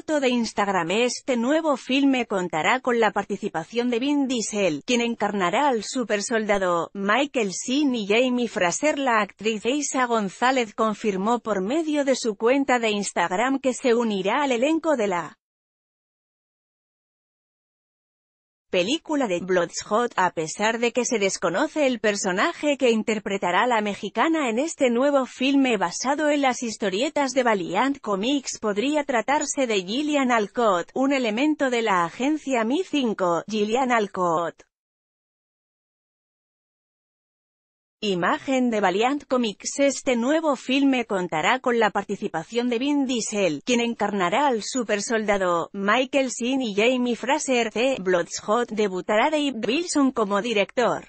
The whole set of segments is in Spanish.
foto de Instagram. Este nuevo filme contará con la participación de Vin Diesel, quien encarnará al soldado, Michael Sin y Jamie Fraser. La actriz Isa González confirmó por medio de su cuenta de Instagram que se unirá al elenco de la película de Bloodshot a pesar de que se desconoce el personaje que interpretará la mexicana en este nuevo filme basado en las historietas de Valiant Comics podría tratarse de Gillian Alcott, un elemento de la agencia Mi 5, Gillian Alcott. Imagen de Valiant Comics Este nuevo filme contará con la participación de Vin Diesel, quien encarnará al supersoldado, Michael Sin y Jamie Fraser. de Bloodshot debutará Dave Wilson como director.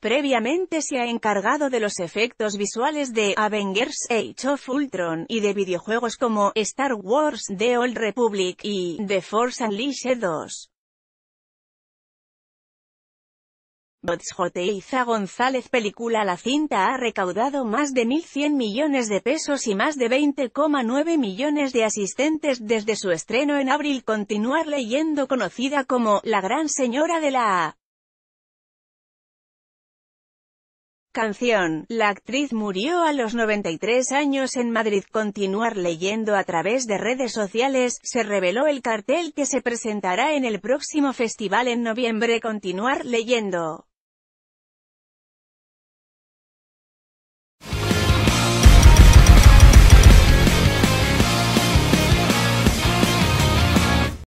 Previamente se ha encargado de los efectos visuales de Avengers Age of Ultron y de videojuegos como Star Wars The Old Republic y The Force Unleashed 2. Botzjote Iza González Película La cinta ha recaudado más de 1.100 millones de pesos y más de 20,9 millones de asistentes desde su estreno en abril. Continuar leyendo conocida como La Gran Señora de la Canción. La actriz murió a los 93 años en Madrid. Continuar leyendo a través de redes sociales, se reveló el cartel que se presentará en el próximo festival en noviembre. Continuar leyendo.